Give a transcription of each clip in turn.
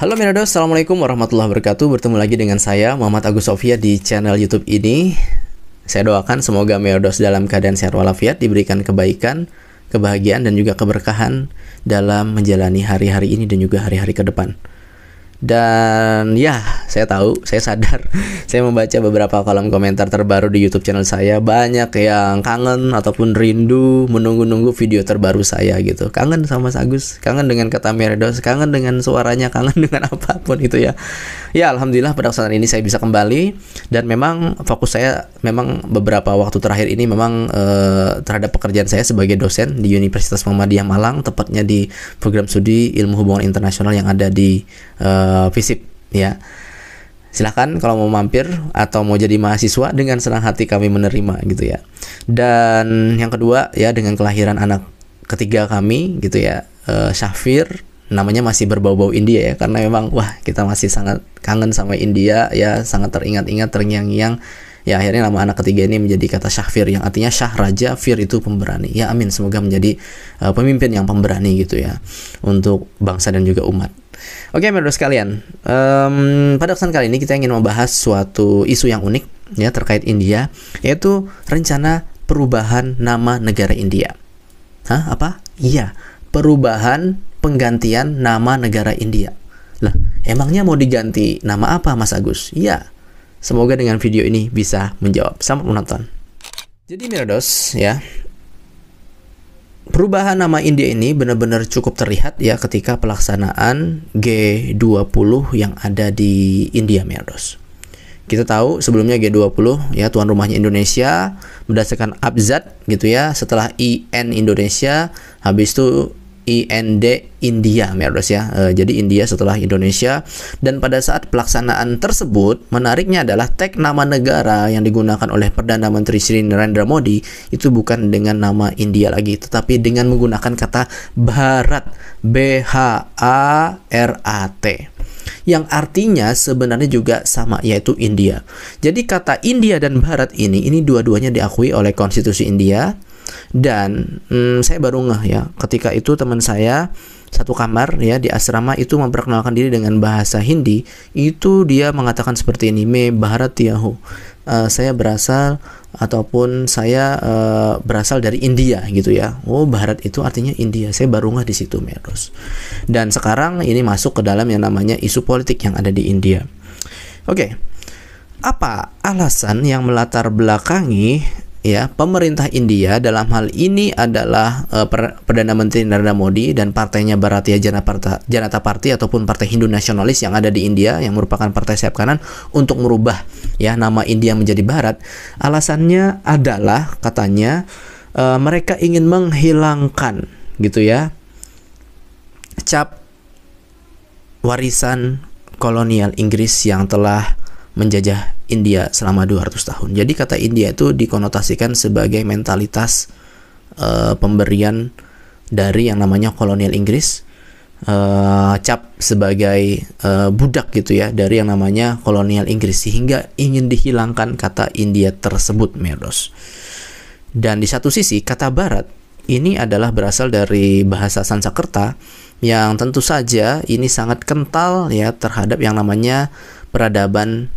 Halo Mirados, Assalamualaikum warahmatullahi wabarakatuh Bertemu lagi dengan saya Muhammad Agus Sofia di channel Youtube ini Saya doakan semoga Mirados dalam keadaan sehat walafiat Diberikan kebaikan, kebahagiaan dan juga keberkahan Dalam menjalani hari-hari ini dan juga hari-hari ke depan Dan ya saya tahu, saya sadar. saya membaca beberapa kolom komentar terbaru di YouTube channel saya, banyak yang kangen ataupun rindu menunggu-nunggu video terbaru saya gitu. Kangen sama Mas Agus, kangen dengan kata Meredos, kangen dengan suaranya, kangen dengan apapun itu ya. Ya, alhamdulillah pada kesempatan ini saya bisa kembali dan memang fokus saya memang beberapa waktu terakhir ini memang e, terhadap pekerjaan saya sebagai dosen di Universitas Muhammadiyah Malang, tepatnya di program studi Ilmu Hubungan Internasional yang ada di e, FISIP ya. Silahkan kalau mau mampir atau mau jadi mahasiswa dengan senang hati kami menerima gitu ya. Dan yang kedua ya dengan kelahiran anak ketiga kami gitu ya, uh, Syafir namanya masih berbau-bau India ya karena memang wah kita masih sangat kangen sama India ya sangat teringat-ingat terngiang-ngiang ya akhirnya nama anak ketiga ini menjadi kata Syahfir yang artinya Syah Raja Fir itu pemberani ya amin semoga menjadi uh, pemimpin yang pemberani gitu ya untuk bangsa dan juga umat Oke, menurut sekalian, um, pada kesan kali ini kita ingin membahas suatu isu yang unik ya terkait India, yaitu rencana perubahan nama negara India. Hah, apa? Iya, perubahan penggantian nama negara India. Lah, emangnya mau diganti nama apa, Mas Agus? Iya. Semoga dengan video ini bisa menjawab. Selamat menonton. Jadi Mirados ya, Perubahan nama India ini benar-benar cukup terlihat ya ketika pelaksanaan G20 yang ada di India Merdos. Kita tahu sebelumnya G20 ya tuan rumahnya Indonesia berdasarkan abzat gitu ya setelah IN Indonesia habis itu IND e India Merdos ya. E, jadi India setelah Indonesia dan pada saat pelaksanaan tersebut menariknya adalah tag nama negara yang digunakan oleh Perdana Menteri Sri Narendra Modi itu bukan dengan nama India lagi tetapi dengan menggunakan kata Barat B H A R A T yang artinya sebenarnya juga sama yaitu India. Jadi kata India dan Barat ini ini dua-duanya diakui oleh konstitusi India dan hmm, saya baru ngeh ya ketika itu teman saya satu kamar ya di asrama itu memperkenalkan diri dengan bahasa Hindi itu dia mengatakan seperti ini me Bharatiyahu uh, eh, saya berasal ataupun saya uh, berasal dari India gitu ya oh Barat itu artinya India saya baru nggak di situ Meros dan sekarang ini masuk ke dalam yang namanya isu politik yang ada di India oke okay. apa alasan yang melatar belakangi ya pemerintah India dalam hal ini adalah uh, per, perdana menteri Narendra Modi dan partainya Bharatiya Janata, Janata Party ataupun partai Hindu nasionalis yang ada di India yang merupakan partai sayap kanan untuk merubah ya nama India menjadi barat alasannya adalah katanya uh, mereka ingin menghilangkan gitu ya cap warisan kolonial Inggris yang telah menjajah India selama 200 tahun. Jadi kata India itu dikonotasikan sebagai mentalitas uh, pemberian dari yang namanya kolonial Inggris uh, cap sebagai uh, budak gitu ya dari yang namanya kolonial Inggris sehingga ingin dihilangkan kata India tersebut Merdos. Dan di satu sisi kata barat ini adalah berasal dari bahasa Sanskerta yang tentu saja ini sangat kental ya terhadap yang namanya peradaban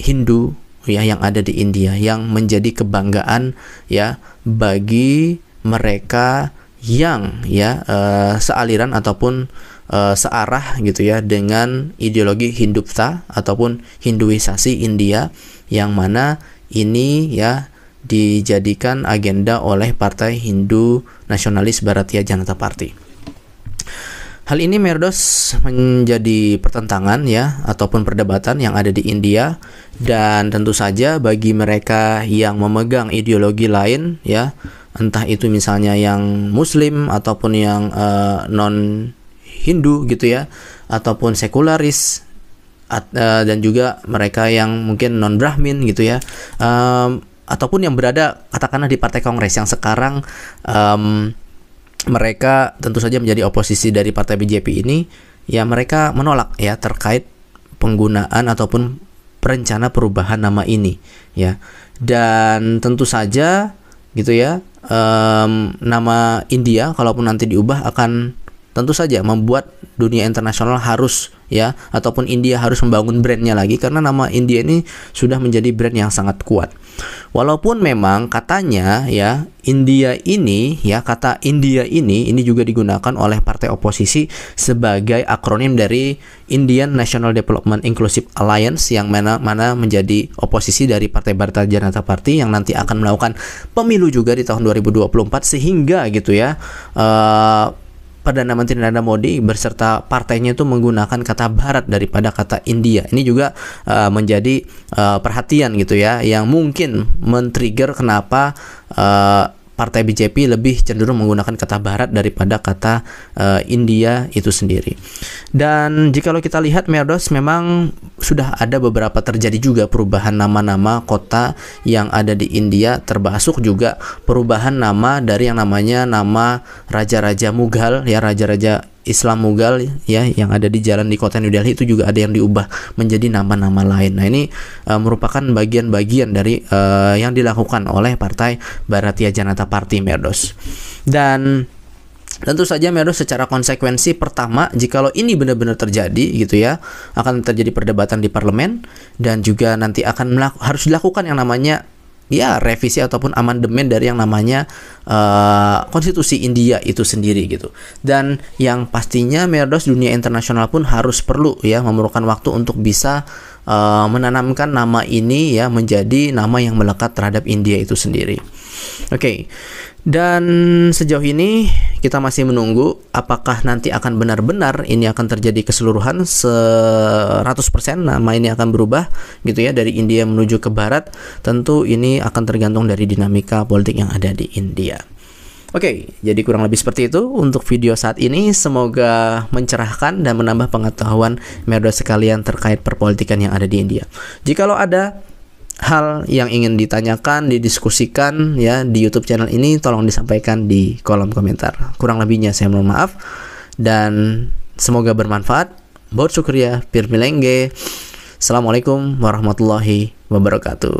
Hindu ya yang ada di India yang menjadi kebanggaan ya bagi mereka yang ya uh, sealiran ataupun uh, searah gitu ya dengan ideologi Hindutva ataupun Hinduisasi India yang mana ini ya dijadikan agenda oleh Partai Hindu Nasionalis Bharatiya Janata Party. Hal ini Merdos menjadi pertentangan ya ataupun perdebatan yang ada di India dan tentu saja bagi mereka yang memegang ideologi lain ya entah itu misalnya yang muslim ataupun yang uh, eh, non Hindu gitu ya ataupun sekularis at, uh, dan juga mereka yang mungkin non Brahmin gitu ya um, ataupun yang berada katakanlah di partai kongres yang sekarang um, mereka tentu saja menjadi oposisi dari partai BJP ini ya mereka menolak ya terkait penggunaan ataupun perencana perubahan nama ini ya dan tentu saja gitu ya um, nama India kalaupun nanti diubah akan tentu saja membuat dunia internasional harus ya ataupun India harus membangun brandnya lagi karena nama India ini sudah menjadi brand yang sangat kuat. Walaupun memang katanya ya India ini ya kata India ini ini juga digunakan oleh partai oposisi sebagai akronim dari Indian National Development Inclusive Alliance yang mana mana menjadi oposisi dari Partai Bharatiya Janata Party yang nanti akan melakukan pemilu juga di tahun 2024 sehingga gitu ya uh, Perdana Menteri Narendra Modi berserta partainya itu menggunakan kata Barat daripada kata India. Ini juga uh, menjadi uh, perhatian gitu ya, yang mungkin men-trigger kenapa uh, partai BJP lebih cenderung menggunakan kata Barat daripada kata uh, India itu sendiri. Dan jika lo kita lihat Merdos memang sudah ada beberapa terjadi juga perubahan nama-nama kota yang ada di India termasuk juga perubahan nama dari yang namanya nama raja-raja Mughal ya raja-raja Islam Mughal ya yang ada di jalan di kota New Delhi itu juga ada yang diubah menjadi nama-nama lain. Nah ini uh, merupakan bagian-bagian dari uh, yang dilakukan oleh Partai Bharatiya Janata Party Merdos dan Tentu saja Meru secara konsekuensi pertama jika lo ini benar-benar terjadi gitu ya akan terjadi perdebatan di parlemen dan juga nanti akan melaku, harus dilakukan yang namanya ya revisi ataupun amandemen dari yang namanya uh, konstitusi India itu sendiri gitu dan yang pastinya Merdos dunia internasional pun harus perlu ya memerlukan waktu untuk bisa Eh, menanamkan nama ini ya menjadi nama yang melekat terhadap India itu sendiri. Oke. Okay. Dan sejauh ini kita masih menunggu apakah nanti akan benar-benar ini akan terjadi keseluruhan 100% nama ini akan berubah gitu ya dari India menuju ke barat. Tentu ini akan tergantung dari dinamika politik yang ada di India. Oke, okay, jadi kurang lebih seperti itu untuk video saat ini. Semoga mencerahkan dan menambah pengetahuan Merdo sekalian terkait perpolitikan yang ada di India. Jika lo ada hal yang ingin ditanyakan, didiskusikan ya di YouTube channel ini, tolong disampaikan di kolom komentar. Kurang lebihnya saya mohon maaf dan semoga bermanfaat. Bor Sukriya, Pirmilenge. Assalamualaikum warahmatullahi wabarakatuh.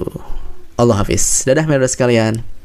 Allah Hafiz. Dadah Merdo sekalian.